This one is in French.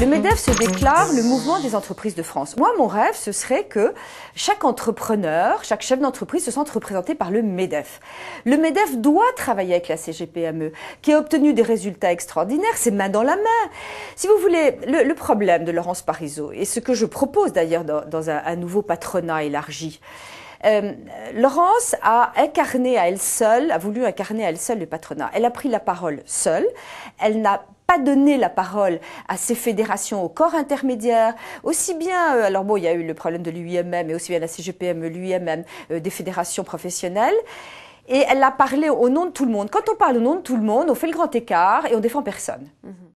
Le MEDEF se déclare le mouvement des entreprises de France. Moi, mon rêve, ce serait que chaque entrepreneur, chaque chef d'entreprise se sente représenté par le MEDEF. Le MEDEF doit travailler avec la CGPME, qui a obtenu des résultats extraordinaires, c'est main dans la main. Si vous voulez, le, problème de Laurence Parisot, et ce que je propose d'ailleurs dans, un, nouveau patronat élargi, euh, Laurence a incarné à elle seule, a voulu incarner à elle seule le patronat. Elle a pris la parole seule. Elle n'a pas donné la parole à ces fédérations, au corps intermédiaire, aussi bien, euh, alors bon, il y a eu le problème de l'UIMM, et aussi bien la CGPM, l'UIMM, euh, des fédérations professionnelles. Et elle a parlé au nom de tout le monde. Quand on parle au nom de tout le monde, on fait le grand écart et on défend personne. Mhm.